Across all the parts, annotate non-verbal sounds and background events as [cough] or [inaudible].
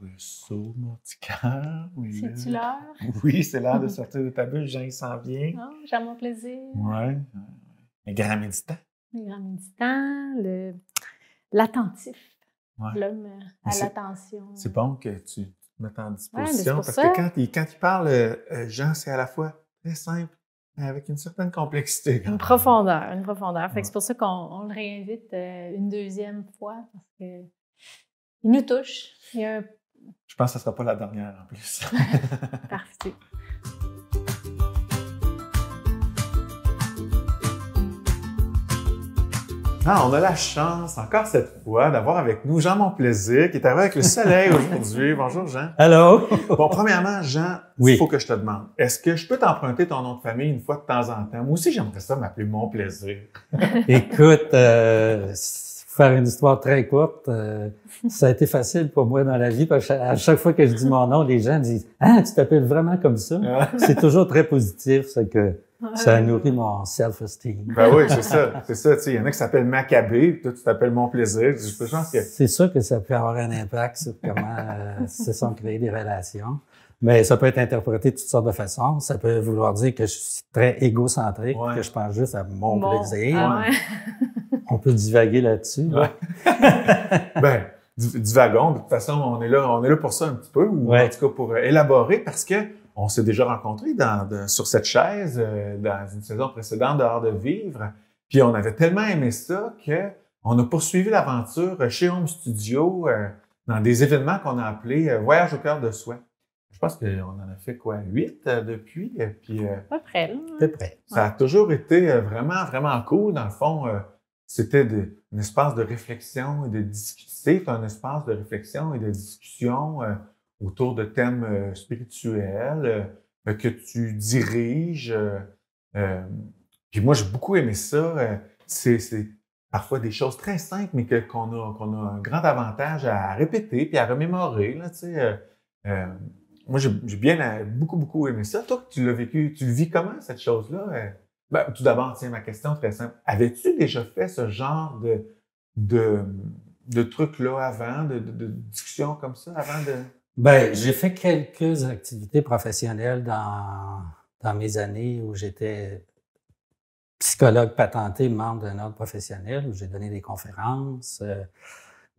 le saut, mon petit cœur. C'est-tu l'heure? Oui, c'est l'heure de [laughs] sortir de ta bulle. Jean, il s'en vient. Oh, j'ai mon plaisir. Oui. Un grand méditant. Un grand méditant, l'attentif. L'homme à l'attention. C'est bon que tu te mettes en disposition parce que quand il, quand parle, euh, euh, Jean, c'est à la fois très simple, mais avec une certaine complexité. Une profondeur, une profondeur. C'est pour ça qu'on le réinvite euh, une deuxième fois, parce que il nous touche. Je pense que ce ne sera pas la dernière en plus. [laughs] Parfait. Ah, on a la chance, encore cette fois, d'avoir avec nous Jean Monplaisir, qui est arrivé avec le soleil [laughs] aujourd'hui. Bonjour, Jean. Hello. bon, premièrement, Jean, il faut que je te demande, est-ce que je peux t'emprunter ton nom de famille une fois de temps en temps? Moi aussi, j'aimerais ça m'appeler Monplaisir. Écoute, euh, par une histoire très courte, euh, ça a été facile pour moi dans la vie. Parce que à chaque fois que je dis mon nom, les gens disent Ah, tu t'appelles vraiment comme ça. c'est toujours très positif, c'est que ça nourrit mon self-esteem. Ben oui, c'est ça. C'est ça. Il y en a qui s'appellent Maccabé, toi, tu t'appelles Mon Plaisir. C'est sûr que ça peut avoir un impact sur comment euh, se sont créées des relations. Mais ça peut être interprété de toutes sortes de façons. Ça peut vouloir dire que je suis très égocentrique, que je pense juste à mon, plaisir. Ah on peut divaguer là-dessus. Ouais. [laughs] ben, divagons. De toute façon, on est là, on est là pour ça un petit peu, ou en tout cas pour élaborer, parce que on s'est déjà rencontrés dans, sur cette chaise euh, dans une saison précédente de Hors de vivre. Puis on avait tellement aimé ça que on a poursuivi l'aventure chez Home Studio euh, dans des événements qu'on a appelés euh, Voyage au cœur de soi. Je pense qu'on en a fait quoi, huit euh, depuis? Euh, puis, euh, à peu près. près. Ça a toujours été vraiment, vraiment cool. Dans le fond, c'était un espace de réflexion et de discussion. un espace de réflexion et de discussion autour de thèmes spirituels que tu diriges. puis moi, j'ai beaucoup aimé ça. c'est, parfois des choses très simples, mais qu'on a, a un grand avantage à répéter puis à remémorer. Là, moi, j'ai bien euh, beaucoup, beaucoup aimé ça. Toi, tu l'as vécu, tu le vis comment, cette chose-là? Euh, ben, tout d'abord, tiens, ma question très simple. Avais-tu déjà fait ce genre de, de, trucs-là avant, de, de, discussions comme ça, avant de... Ben, j'ai fait quelques activités professionnelles dans, dans mes années où j'étais psychologue patenté, membre d'un ordre professionnel, où j'ai donné des conférences. Euh,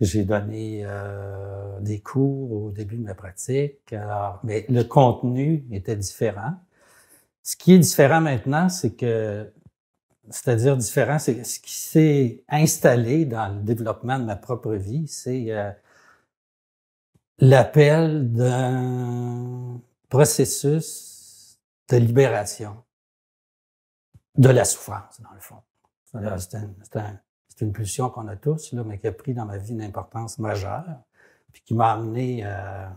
j'ai donné euh, des cours au début de ma pratique, mais le contenu était différent. Ce qui est différent maintenant, c'est que, c'est-à-dire différent, c'est ce qui s'est installé dans le développement de ma propre vie, c'est euh, l'appel d'un processus de libération de la souffrance, dans le fond. C'est un, c'est une pulsion qu'on a tous, là, mais qui a pris dans ma vie une importance majeure, puis qui m'a amené, euh,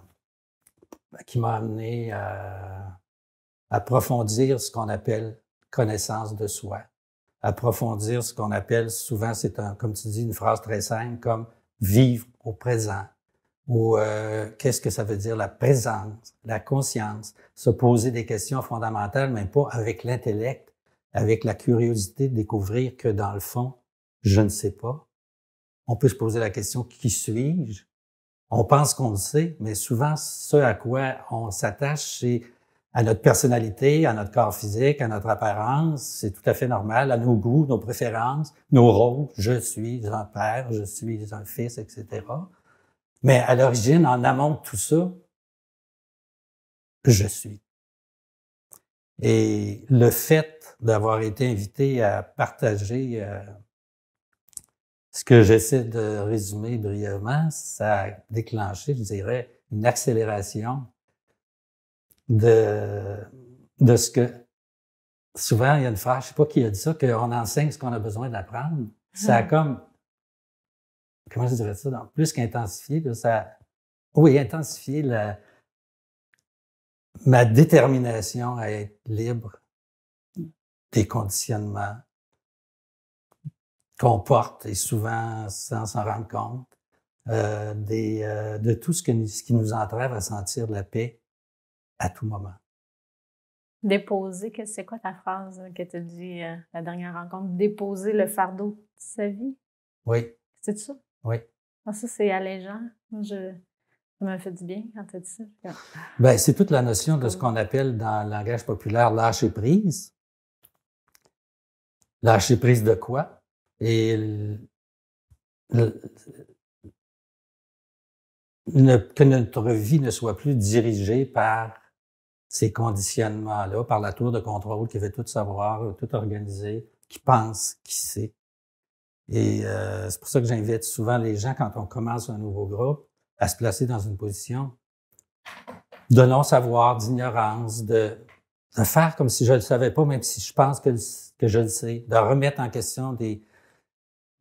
qui m'a amené euh, à approfondir ce qu'on appelle connaissance de soi, approfondir ce qu'on appelle souvent, c'est comme tu dis, une phrase très simple comme vivre au présent ou euh, qu'est-ce que ça veut dire la présence, la conscience, se poser des questions fondamentales, mais pas avec l'intellect, avec la curiosité de découvrir que dans le fond, je ne sais pas. On peut se poser la question qui suis-je On pense qu'on le sait, mais souvent ce à quoi on s'attache, c'est à notre personnalité, à notre corps physique, à notre apparence, c'est tout à fait normal, à nos goûts, nos préférences, nos rôles. Je suis un père, je suis un fils, etc. Mais à l'origine, en amont de tout ça, je suis. Et le fait d'avoir été invité à partager euh, ce que j'essaie de résumer brièvement, ça a déclenché, je dirais, une accélération de, ce que souvent il y a une phrase, je ne sais pas qui a dit ça, qu'on enseigne ce qu'on a besoin d'apprendre. Ça a hmm. comme comment je dirais ça, plus qu'intensifié, ça oui, intensifié ma détermination à être libre des conditionnements, qu'on porte et souvent sans s'en rendre compte, euh, des, euh, de tout ce, qui nous entrave à sentir la paix à tout moment. Déposer, c'est quoi ta phrase hein, que tu as dit euh, la dernière rencontre? Déposer le fardeau de sa vie? Oui. C'est ça? Oui. Ah, ça, c'est allégeant. Je, ça m'a fait du bien quand tu dis ça. Ben, c'est toute la notion de ce qu'on appelle dans le langage populaire lâcher prise. Lâcher prise de quoi? et que notre vie ne soit plus dirigée par ces conditionnements-là, par la tour de contrôle qui veut tout savoir, tout organiser, qui pense, qui sait. Et euh, c'est pour ça que j'invite souvent les gens, quand on commence un nouveau groupe, à se placer dans une position de non-savoir, d'ignorance, de, faire comme si je ne le savais pas, même si je pense que, que je le sais, de remettre en question des,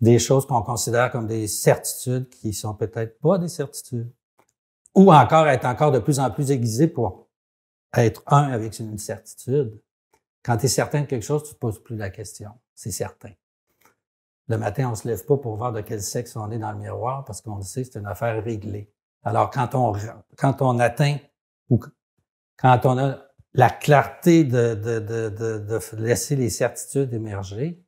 des choses qu'on considère comme des certitudes qui sont peut-être pas des certitudes. Ou encore être encore de plus en plus aiguisé pour être un avec une certitude. Quand tu es certain de quelque chose, tu ne te poses plus la question. C'est certain. Le matin, on se lève pas pour voir de quel sexe on est dans le miroir parce qu'on le sait, c'est une affaire réglée. Alors, quand on, quand on atteint ou quand on a la clarté de, de laisser les certitudes émerger,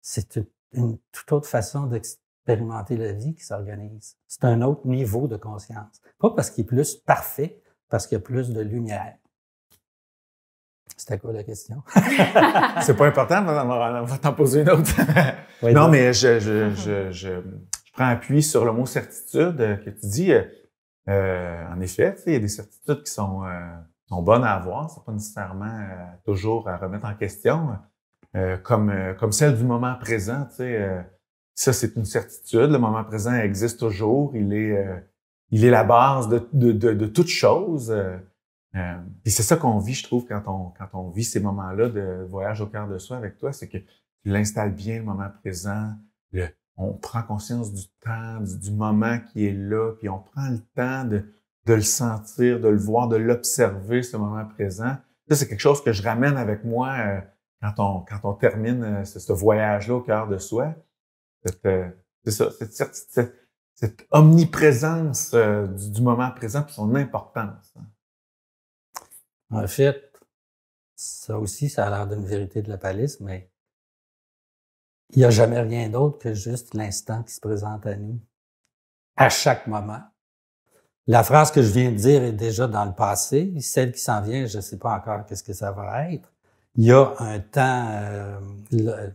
c'est une une toute autre façon d'expérimenter la vie qui s'organise. C'est un autre niveau de conscience. Pas parce qu'il est plus parfait, parce qu'il y a plus de lumière. C'était quoi la question? [laughs] c'est pas important, on va t'en poser une autre. [laughs] non, mais je, je, je, je, prends appui sur le mot certitude euh, que tu dis. Euh, euh, en effet, il y a des certitudes qui sont, sont bonnes à avoir, n'est pas nécessairement toujours à remettre en question. Euh, comme, euh, comme celle du moment présent. Tu sais, euh, ça, c'est une certitude. Le moment présent existe toujours. Il est, il est la base de, de, toute chose. et c'est ça qu'on vit, je trouve, quand on, quand on vit ces moments-là de voyage au cœur de soi avec toi, c'est que tu l'installes bien, le moment présent. on prend conscience du temps, du, du, moment qui est là, puis on prend le temps de, de le sentir, de le voir, de l'observer, ce moment présent. Ça, c'est quelque chose que je ramène avec moi quand on, quand on termine euh, ce, voyage-là au cœur de soi, cette, euh, ça, cette, omniprésence euh, du, moment présent son importance. Hein. En fait, ça aussi, ça a l'air d'une vérité de la palisse, mais il n'y a jamais rien d'autre que juste l'instant qui se présente à nous, à chaque moment. La phrase que je viens de dire est déjà dans le passé. Celle qui s'en vient, je ne sais pas encore qu'est-ce que ça va être il y a un temps, euh,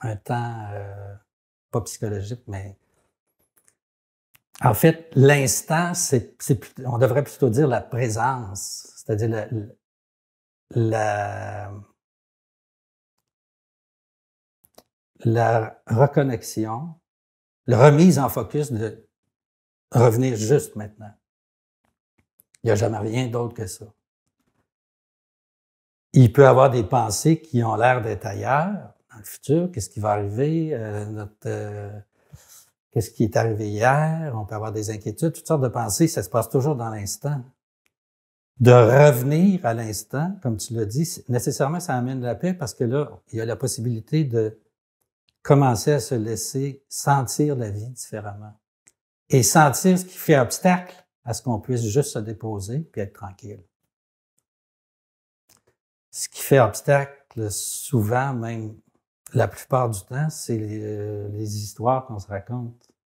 un temps euh, pas psychologique, mais en fait, l'instant, c'est, on devrait plutôt dire la présence, c'est-à-dire la, la, la reconnexion, la remise en focus de revenir juste maintenant. Il n'y a jamais rien d'autre que ça il peut avoir des pensées qui ont l'air d'être ailleurs dans le futur. Qu'est-ce qui va arriver? Euh, notre, euh, qu'est-ce qui est arrivé hier? On peut avoir des inquiétudes, toutes sortes de pensées. Ça se passe toujours dans l'instant. De revenir à l'instant, comme tu l'as dit, nécessairement, ça amène la paix parce que là, il y a la possibilité de commencer à se laisser sentir la vie différemment et sentir ce qui fait obstacle à ce qu'on puisse juste se déposer puis être tranquille ce qui fait obstacle souvent, même la plupart du temps, c'est euh, les, histoires qu'on se raconte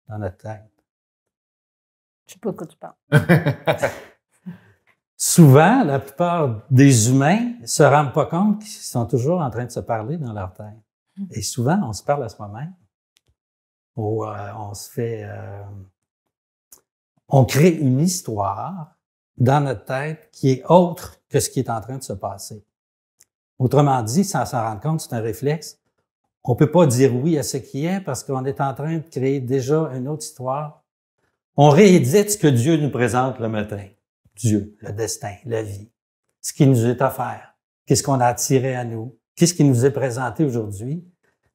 dans notre tête. Je sais pas de quoi tu parles. [laughs] souvent, la plupart des humains se rendent pas compte qu'ils sont toujours en train de se parler dans leur tête. Hum. Et souvent, on se parle à soi-même. Ou euh, on se fait... Euh, on crée une histoire dans notre tête qui est autre que ce qui est en train de se passer. Autrement dit, sans s'en rendre compte, c'est un réflexe. On ne peut pas dire oui à ce qui est parce qu'on est en train de créer déjà une autre histoire. On réédite ce que Dieu nous présente le matin. Dieu, le destin, la vie, ce qui nous est offert, qu'est-ce qu'on a attiré à nous, qu'est-ce qui nous est présenté aujourd'hui.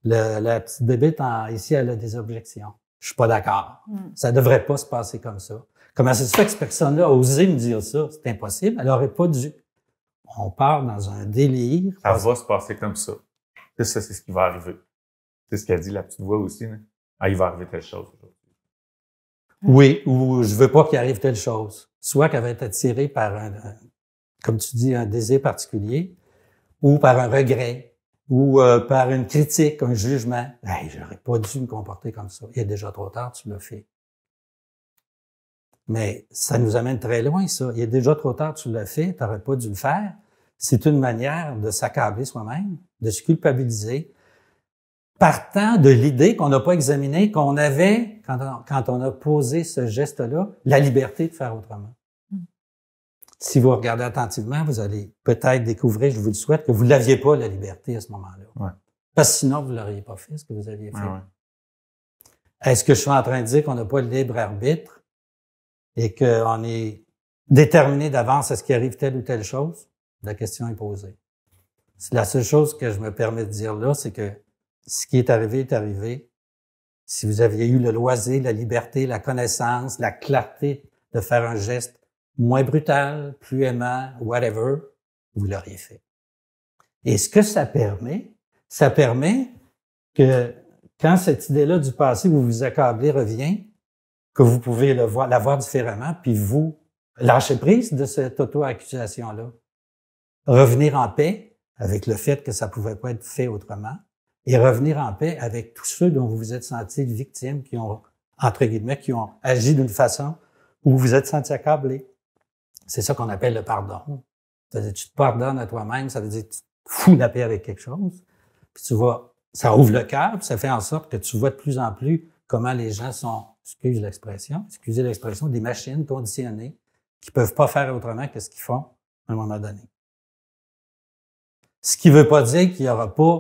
la petite débite ici, elle a des objections. Je suis pas d'accord. Hmm. Ça devrait pas se passer comme ça. Comment ça se fait que cette personne-là a osé me dire ça? C'est impossible. Elle aurait pas dû on part dans un délire. Ça va se passer comme ça. C'est ça, c'est ce qui va arriver. C'est ce qu'a dit la petite voix aussi. Ah, il va arriver telle chose. aujourd'hui. Oui, ou je veux pas qu'il arrive telle chose. Soit qu'elle va être attirée par un, comme tu dis, un désir particulier, ou par un regret, ou euh, par une critique, un jugement. Hey, j'aurais pas dû me comporter comme ça. Il est déjà trop tard, tu l'as fait. Mais ça nous amène très loin, ça. Il est déjà trop tard, tu l'as fait, tu n'aurais pas dû le faire. C'est une manière de s'accabler soi-même, de se culpabiliser, partant de l'idée qu'on n'a pas examiné, qu'on avait, quand on, a posé ce geste-là, la liberté de faire autrement. Hmm. Si vous regardez attentivement, vous allez peut-être découvrir, je vous le souhaite, que vous n'aviez pas la liberté à ce moment-là. Parce que sinon, vous ne l'auriez pas fait, ce que vous aviez fait. Ah Est-ce que je suis en train de dire qu'on n'a pas le libre arbitre? et qu'on est déterminé d'avance à ce qui arrive telle ou telle chose, la question est posée. C'est la seule chose que je me permets de dire là, c'est que ce qui est arrivé est arrivé. Si vous aviez eu le loisir, la liberté, la connaissance, la clarté de faire un geste moins brutal, plus aimant, whatever, vous l'auriez fait. Et ce que ça permet, ça permet que quand cette idée-là du passé, vous vous accablez, revient, que vous pouvez le voir, la voir différemment, puis vous lâcher prise de cette auto-accusation-là. Revenir en paix avec le fait que ça pouvait pas être fait autrement et revenir en paix avec tous ceux dont vous vous êtes senti victime, qui ont, entre guillemets, qui ont agi d'une façon où vous vous êtes senti accablé. C'est ça qu'on appelle le pardon. dire tu te pardonnes à toi-même, ça veut dire, tu te fous la paix avec quelque chose, puis tu vois, ça ouvre le cœur, ça fait en sorte que tu vois de plus en plus comment les gens sont, l'expression, excusez l'expression, des machines conditionnées qui ne peuvent pas faire autrement que ce qu'ils font à un moment donné. Ce qui ne veut pas dire qu'il n'y aura pas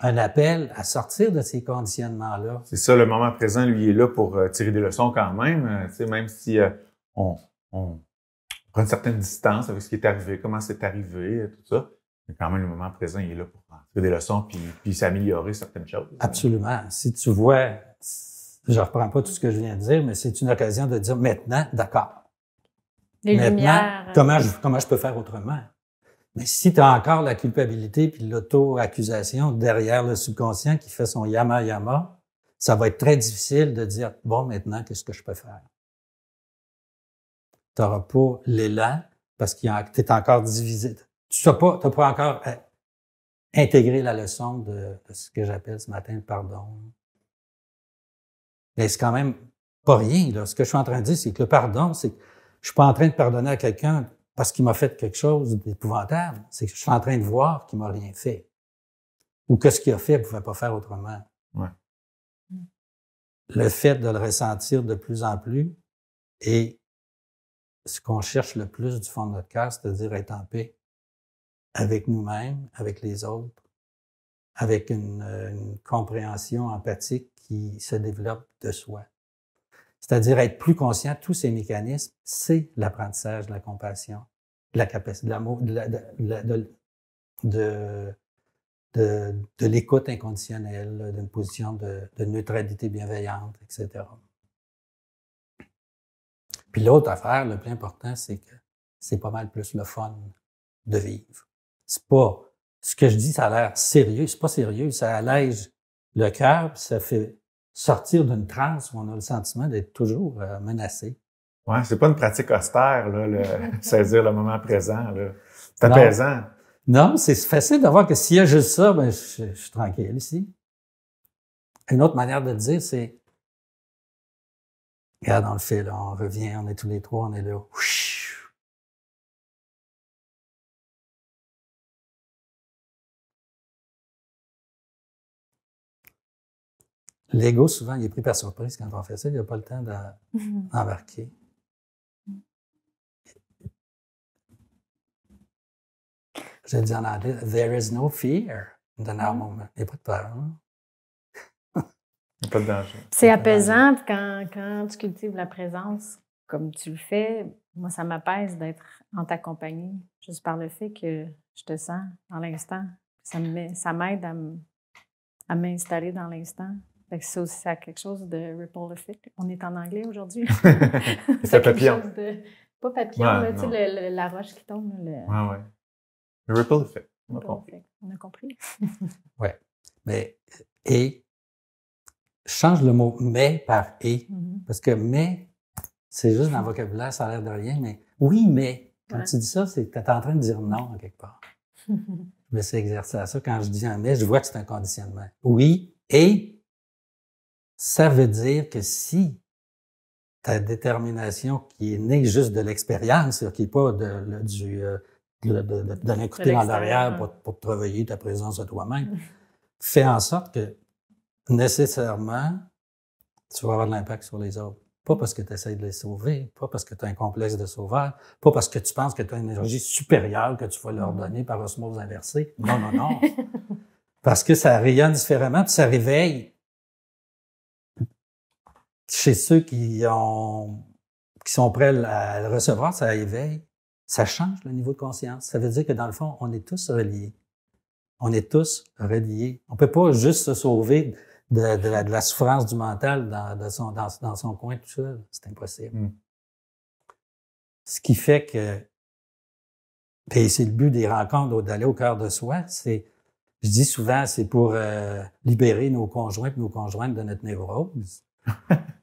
un appel à sortir de ces conditionnements-là. C'est ça, le moment présent, lui, est là pour euh, tirer des leçons quand même, euh, même si euh, on, prend une certaine distance avec ce qui est arrivé, comment c'est arrivé, tout ça. Mais quand même, le moment présent, il est là pour tirer des leçons puis, puis s'améliorer certaines choses. Absolument. Si tu vois je ne reprends pas tout ce que je viens de dire, mais c'est une occasion de dire maintenant, d'accord. Maintenant, lumières. Euh, comment, je, peux faire autrement? Mais si tu as encore la culpabilité puis l'auto-accusation derrière le subconscient qui fait son yama-yama, ça va être très difficile de dire, bon, maintenant, qu'est-ce que je peux faire? Tu n'auras pas l'élan parce que tu es encore divisé. Tu n'as pas, pas encore euh, intégré la leçon de ce que j'appelle ce matin le pardon, mais c'est quand même pas rien. Là. Ce que je suis en train de dire, c'est que le pardon, c'est que je suis pas en train de pardonner à quelqu'un parce qu'il m'a fait quelque chose d'épouvantable. C'est que je suis en train de voir qu'il m'a rien fait. Ou que ce qu'il a fait ne pouvait pas faire autrement. Le fait de le ressentir de plus en plus est ce qu'on cherche le plus du fond de notre cœur, c'est-à-dire être en paix avec nous-mêmes, avec les autres, avec une compréhension empathique qui se développe de soi. C'est-à-dire être plus conscient de tous ces mécanismes, c'est l'apprentissage de la compassion, de la capacité, de de, l'écoute inconditionnelle, d'une position de, neutralité bienveillante, etc. Puis l'autre affaire, le plus important, c'est que c'est pas mal plus le fun de vivre. C'est pas ce que je dis, ça a l'air sérieux, c'est pas sérieux, ça allège le cœur, ça fait sortir d'une transe où on a le sentiment d'être toujours euh, menacé. Ouais, c'est pas une pratique austère, là, le [laughs] saisir le moment présent. C'est apaisant. Non, c'est facile de voir que s'il y a juste ça, ben, je, suis tranquille ici. Une autre manière de le dire, c'est Regarde, on le fil, on revient, on est tous les trois, on est là. l'ego, souvent, il est pris par surprise quand on fait ça. Il n'a pas le temps mm-hmm. d'embarquer. en anglais, There is no fear in moment. Mm-hmm. Il n'y a pas de peur. Hein? il n'y a pas de danger. C'est apaisant Quand, quand, tu cultives la présence comme tu le fais. Moi, ça m'apaise d'être en ta compagnie, juste par le fait que je te sens dans l'instant. Ça m'aide à m'installer dans l'instant. C'est ça a quelque chose de ripple effect. On est en anglais aujourd'hui. [laughs] [laughs] c'est papillon. pas papillon, tu sais, la roche qui tombe. Le, ouais, ripple effect. On a compris. On [laughs] ouais. Mais, et, change le mot mais par et. Mm-hmm. Parce que mais, c'est juste dans le vocabulaire, ça a l'air de rien, mais oui, mais. Quand tu dis ça, c'est tu es en train de dire non quelque part. je me suis exercé à ça. Quand je dis un mais, je vois que c'est un conditionnement. Oui, et ça veut dire que si ta détermination qui est née juste de l'expérience, qui n'est pas de, l'écouter en arrière pour, te travailler ta présence à toi-même, mmh. fait en sorte que nécessairement, tu vas avoir de l'impact sur les autres. Pas parce que tu essaies de les sauver, pas parce que tu as un complexe de sauveur, pas parce que tu penses que tu as une énergie supérieure que tu vas leur mmh. donner par osmose inversée. Non, non, non. parce que ça rayonne différemment, puis ça réveille chez ceux qui, sont prêts à le recevoir, ça éveille, ça change le niveau de conscience. Ça veut dire que dans le fond, on est tous reliés. On est tous reliés. On peut pas juste se sauver de, la, souffrance du mental dans, son, coin tout seul. C'est impossible. Mm. Ce qui fait que, et ben, c'est le but des rencontres, d'aller au cœur de soi, c'est, je dis souvent, c'est pour euh, libérer nos conjoints et nos conjointes de notre névrose. [laughs]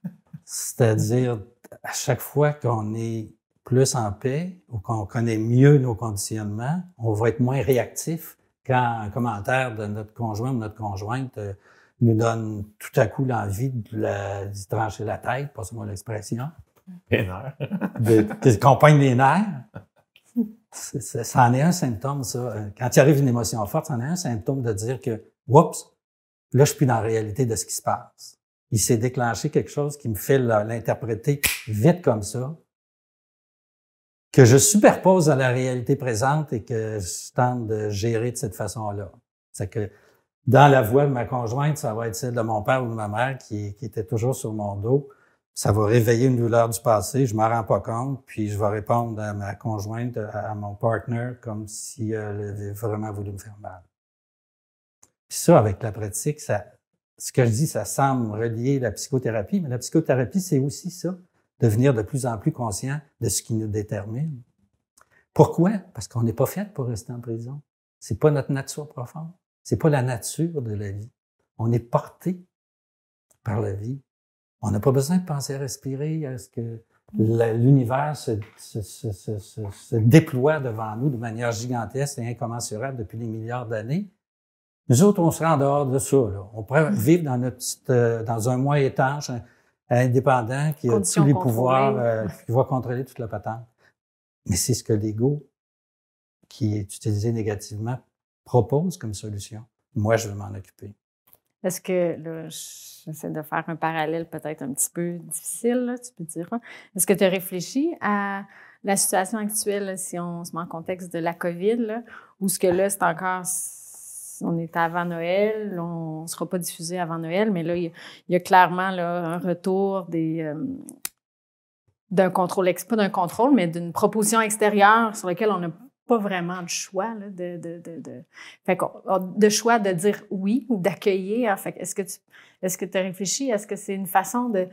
C'est-à-dire, à chaque fois qu'on est plus en paix ou qu'on connaît mieux nos conditionnements, on va être moins réactif quand un commentaire de notre conjoint ou notre conjointe euh, nous donne tout à coup l'envie de, trancher la tête, passez-moi l'expression. Des nerfs. [laughs] des nerfs. ça en est un symptôme, ça. Quand il arrive une émotion forte, ça en est un symptôme de dire que, oups, là, je suis plus dans la réalité de ce qui se passe il s'est déclenché quelque chose qui me fait l'interpréter vite comme ça, que je superpose à la réalité présente et que je tente de gérer de cette façon-là. C'est que dans la voix de ma conjointe, ça va être celle de mon père ou de ma mère qui, était toujours sur mon dos. Ça va réveiller une douleur du passé, je m'en rends pas compte, puis je vais répondre à ma conjointe, à mon partner, comme si elle avait vraiment voulu me faire mal. Puis ça, avec la pratique, ça, ce que je dis, ça semble relier la psychothérapie, mais la psychothérapie, c'est aussi ça, devenir de plus en plus conscient de ce qui nous détermine. Pourquoi? Parce qu'on n'est pas fait pour rester en prison. n'est pas notre nature profonde. n'est pas la nature de la vie. On est porté par la vie. On n'a pas besoin de penser à respirer, à ce que l'univers se, se, déploie devant nous de manière gigantesque et incommensurable depuis des milliards d'années. Nous autres, on se en dehors de ça. On pourrait hmm. vivre dans notre petite, euh, dans un moyen étage hein, indépendant qui a tous les pouvoirs, euh, [laughs] qui va contrôler toute la patente. Mais c'est ce que l'ego, qui est utilisé négativement, propose comme solution. Moi, je veux m'en occuper. Est-ce que, là, j'essaie de faire un parallèle peut-être un petit peu difficile, tu peux dire. Hein. Est-ce que tu as réfléchi à la situation actuelle, si on se met en contexte de la COVID, là, où ce que là, c'est encore on est avant Noël, on ne sera pas diffusé avant Noël, mais là, il y, a clairement un retour des. Euh, d'un contrôle, pas d'un contrôle, mais d'une proposition extérieure sur laquelle on n'a pas vraiment de choix, de, choix de dire oui ou d'accueillir. Ah, est-ce que tu est-ce que as réfléchi? Est-ce que c'est une façon de,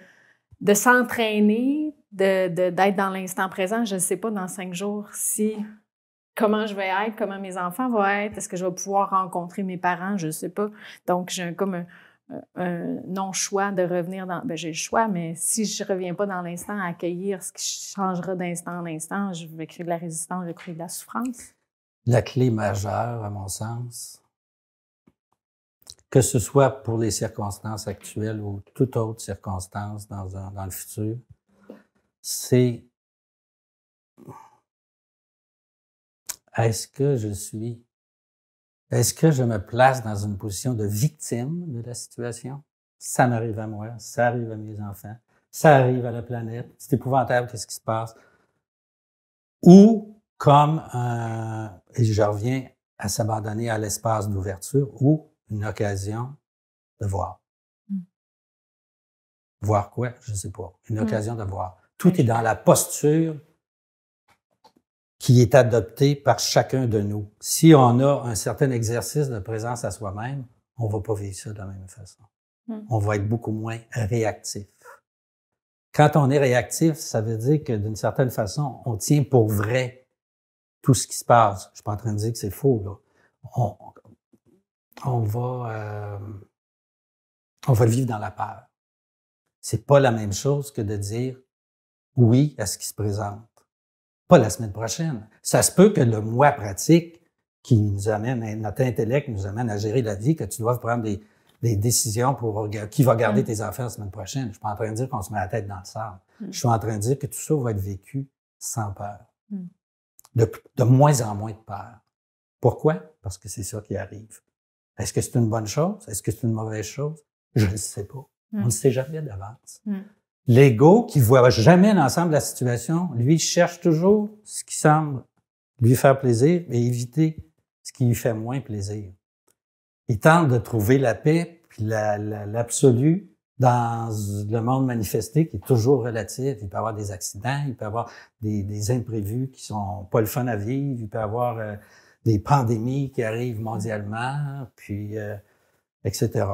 de s'entraîner, d'être dans l'instant présent? Je ne sais pas dans cinq jours si comment je vais être, comment mes enfants vont être, est-ce que je vais pouvoir rencontrer mes parents, je ne sais pas. Donc, j'ai comme un, non-choix de revenir dans... Ben, j'ai le choix, mais si je ne reviens pas dans l'instant à accueillir ce qui changera d'instant en instant, je vais créer de la résistance, je vais créer de la souffrance. La clé majeure, à mon sens, que ce soit pour les circonstances actuelles ou toute autre circonstance dans le futur, c'est est-ce que je suis, est-ce que je me place dans une position de victime de la situation? Ça m'arrive à moi, ça arrive à mes enfants, ça arrive à la planète, c'est épouvantable qu'est-ce qui se passe. Ou comme, euh, et je reviens à s'abandonner à l'espace d'ouverture ou une occasion de voir. Hmm. Voir quoi? Je ne sais pas. Une hmm. occasion de voir. Tout est dans la posture qui est adopté par chacun de nous. Si on a un certain exercice de présence à soi-même, on ne va pas vivre ça de la même façon. Hmm. On va être beaucoup moins réactif. Quand on est réactif, ça veut dire que d'une certaine façon, on tient pour vrai tout ce qui se passe. Je ne suis pas en train de dire que c'est faux. Là. On, va, on va euh, vivre dans la peur. C'est pas la même chose que de dire oui à ce qui se présente pas la semaine prochaine. Ça se peut que le mois pratique qui nous amène, hein, notre intellect nous amène à gérer la vie, que tu dois prendre des, décisions pour qui va garder mm. tes affaires la semaine prochaine. Je ne suis pas en train de dire qu'on se met la tête dans le sable. Mm. Je suis en train de dire que tout ça va être vécu sans peur. Mm. De, de moins en moins de peur. Pourquoi? Parce que c'est ça qui arrive. Est-ce que c'est une bonne chose? Est-ce que c'est une mauvaise chose? Je ne sais pas. On ne sait jamais d'avance. L'ego qui voit jamais l'ensemble de la situation, lui cherche toujours ce qui semble lui faire plaisir et éviter ce qui lui fait moins plaisir. Il tente de trouver la paix puis l'absolu dans le monde manifesté qui est toujours relatif. Il peut avoir des accidents, il peut avoir des, imprévus qui sont pas le fun à vivre, il peut avoir euh, des pandémies qui arrivent mondialement, puis euh, etc.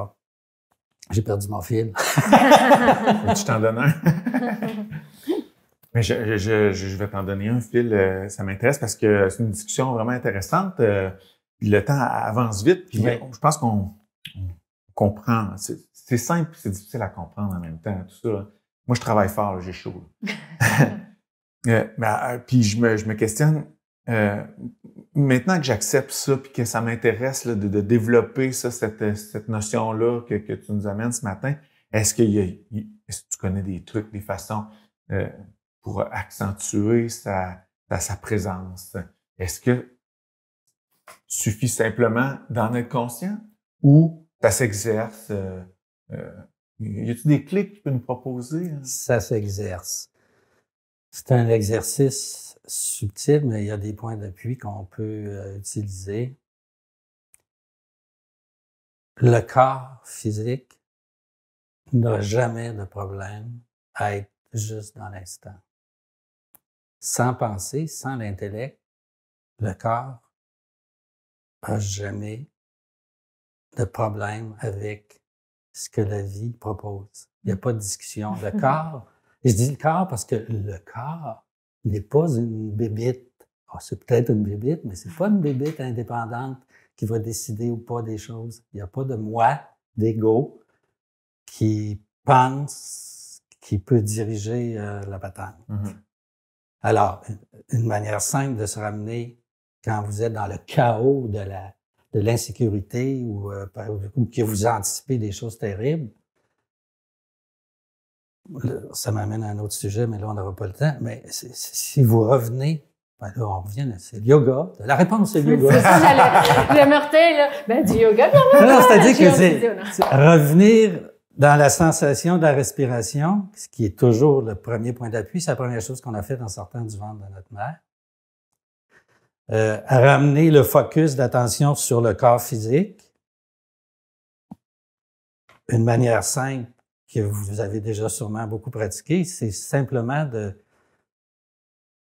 J'ai perdu mon fil. [laughs] tu t'en donnes un? Mais je, vais t'en donner un fil. Euh, ça m'intéresse parce que c'est une discussion vraiment intéressante. Euh, le temps avance vite. je pense qu'on comprend. C'est simple, c'est difficile à comprendre en même temps. Moi, je travaille fort, j'ai chaud. [laughs] [laughs] Euh, puis je me questionne euh, maintenant que j'accepte ça, puis que ça m'intéresse de, de, développer ça, cette, cette notion-là que, que, tu nous amènes ce matin, est-ce que, est que, tu connais des trucs, des façons euh, pour accentuer sa, sa, présence? Est-ce que suffit simplement d'en être conscient ou ça s'exerce? Euh, euh y a-t-il des clés que tu peux nous proposer? Hein? Ça s'exerce. C'est un exercice subtil, mais il y a des points d'appui qu'on peut euh, utiliser. Le corps physique n'a jamais de problème à être juste dans l'instant. Sans penser, sans l'intellect, le corps n'a jamais de problème avec ce que la vie propose. Il n'y a pas de discussion. Le [laughs] corps, je dis le corps parce que le corps n'est pas une bébite. Ah, c'est peut-être une bébite, mais c'est pas une bébite indépendante qui va décider ou pas des choses. Il n'y a pas de moi, d'ego, qui pense, qui peut diriger euh, la patente. Mm-hmm. Alors, une manière simple de se ramener quand vous êtes dans le chaos de la de l'insécurité ou euh, que vous anticipez des choses terribles, ça m'amène à un autre sujet, mais là, on n'aura pas le temps. Mais si vous revenez, ben là, on revient, c'est le yoga. La réponse, c'est le yoga. le meurtrier, là. Ben, du yoga, bien Non, c'est-à-dire que c'est revenir dans la sensation de la respiration, ce qui est toujours le premier point d'appui, c'est la première chose qu'on a fait en sortant du ventre de notre mère. Euh, ramener le focus d'attention sur le corps physique. Une manière simple que vous avez déjà sûrement beaucoup pratiqué, c'est simplement de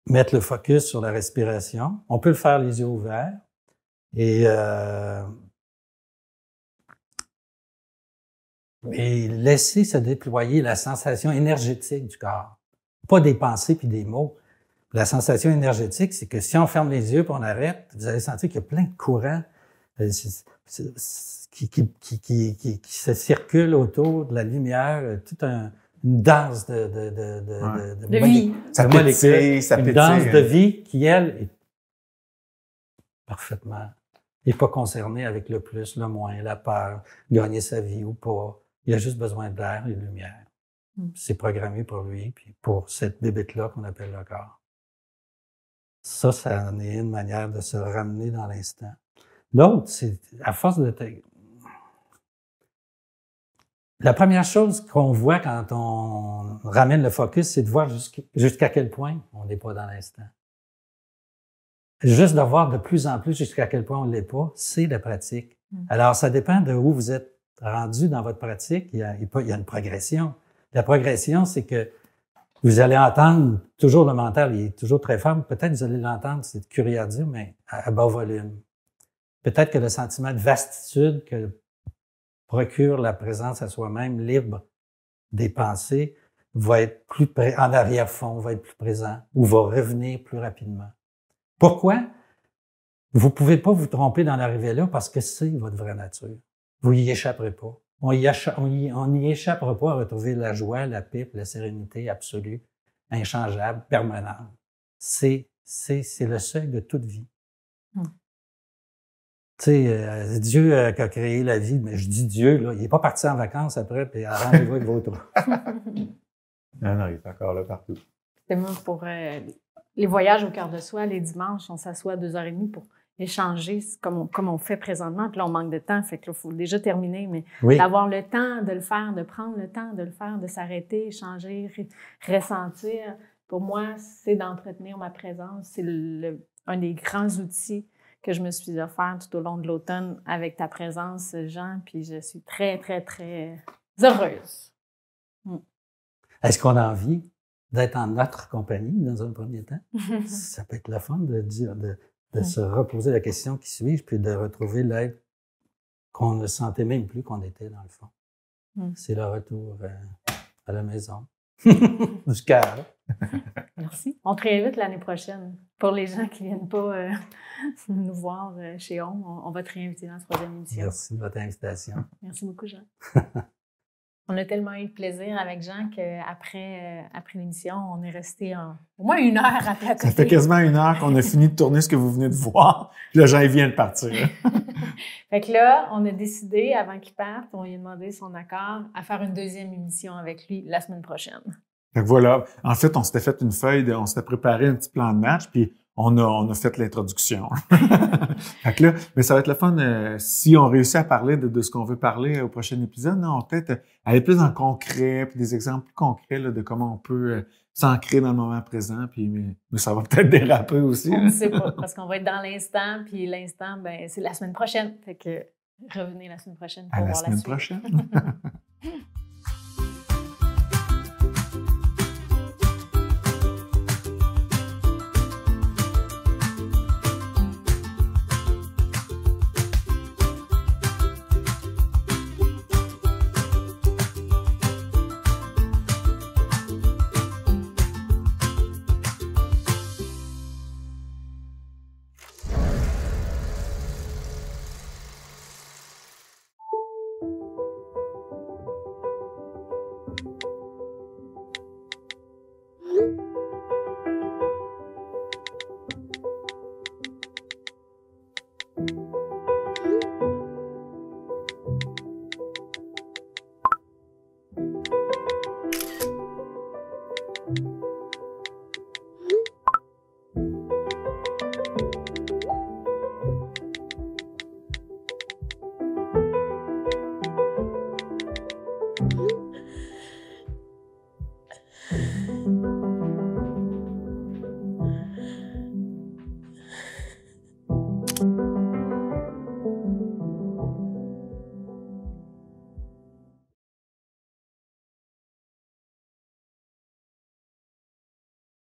mettre le focus sur la respiration. On peut le faire les yeux ouverts et, euh, et laisser se déployer la sensation énergétique du corps. Pas des pensées puis des mots. La sensation énergétique, c'est que si on ferme les yeux puis on arrête, vous allez sentir qu'il y a plein de courants. Euh, qui, qui, qui, qui, se circule autour de la lumière, euh, toute un, une danse de, de, de, de, de vie. Une danse de hein. vie qui, elle, est parfaitement, n'est pas concernée avec le plus, le moins, la peur, gagner sa vie ou pas. Il a juste besoin d'air et de lumière. Hmm. C'est programmé pour lui, puis pour cette bébête-là qu'on appelle le corps. Ça, ça en est une manière de se ramener dans l'instant L'autre, c'est à force de. La première chose qu'on voit quand on ramène le focus, c'est de voir jusqu'à quel point on n'est pas dans l'instant. Juste de voir de plus en plus jusqu'à quel point on ne l'est pas, c'est la pratique. Mm. Alors, ça dépend de où vous êtes rendu dans votre pratique. Il y a, une progression. La progression, c'est que vous allez entendre, toujours le mental, il est toujours très fort, peut-être vous allez l'entendre, c'est curieux à dire, mais à bas volume. Peut-être que le sentiment de vastitude que procure la présence à soi-même libre des pensées va être plus en arrière-fond, va être plus présent ou va revenir plus rapidement. Pourquoi? Vous ne pouvez pas vous tromper dans larrivée là parce que c'est votre vraie nature. Vous n'y échapperez pas. On n'y échappera pas à retrouver la joie, la paix, la sérénité absolue, inchangeable, permanente. C'est, c'est, c'est le seuil de toute vie. Tu sais, euh, Dieu euh, qui a créé la vie, mais je dis Dieu, là, il n'est pas parti en vacances après, puis arrangez-vous avec vos [laughs] non, il est encore là partout. C'est moi pour euh, les voyages au cœur de soi, les dimanches, on s'assoit à deux heures et demie pour échanger comme on, fait présentement. Puis là, on manque de temps, fait que il faut déjà terminer, mais d'avoir le temps de le faire, de prendre le temps de le faire, de s'arrêter, échanger, ressentir, pour moi, c'est d'entretenir ma présence. C'est un des grands outils que je me suis offert tout au long de l'automne avec ta présence, Jean. Puis je suis très, très, très heureuse. Mm. Est-ce qu'on a envie d'être en notre compagnie dans un premier temps? [laughs] ça peut être la fun de, dire, de, mm. se reposer la question qui suit, puis de retrouver l'aide qu'on ne sentait même plus qu'on était dans le fond. Mm. C'est le retour à, euh, à la maison. [laughs] Jusqu'à [laughs] Merci. On te réinvite l'année prochaine. Pour les gens qui ne viennent pas euh, [laughs] nous voir euh, chez on, on, va te réinviter dans la troisième émission. Merci de votre invitation. Merci beaucoup, Jean. [laughs] on a tellement eu de plaisir avec Jean qu'après euh, après l'émission, on est resté en, au moins une heure à plateau. Ça fait quasiment une heure qu'on a fini de tourner ce que vous venez de voir. Le là, Jean, il vient de partir. fait que là, on a décidé, avant qu'il parte, on lui a demandé son accord à faire une deuxième émission avec lui la semaine prochaine voilà. En fait, on s'était fait une feuille, on s'était préparé un petit plan de match, puis on a, on a fait l'introduction. [laughs] mais ça va être le fun euh, si on réussit à parler de, ce qu'on veut parler au prochain épisode. Non, peut-être euh, aller plus en concret, puis des exemples plus concrets de comment on peut euh, s'ancrer dans le moment présent, puis mais, ça va peut-être [laughs] déraper aussi. On sait pas, parce qu'on va être dans l'instant, puis l'instant, ben, c'est la semaine prochaine. Fait que revenez la semaine prochaine pour voir la semaine la semaine prochaine. [laughs] you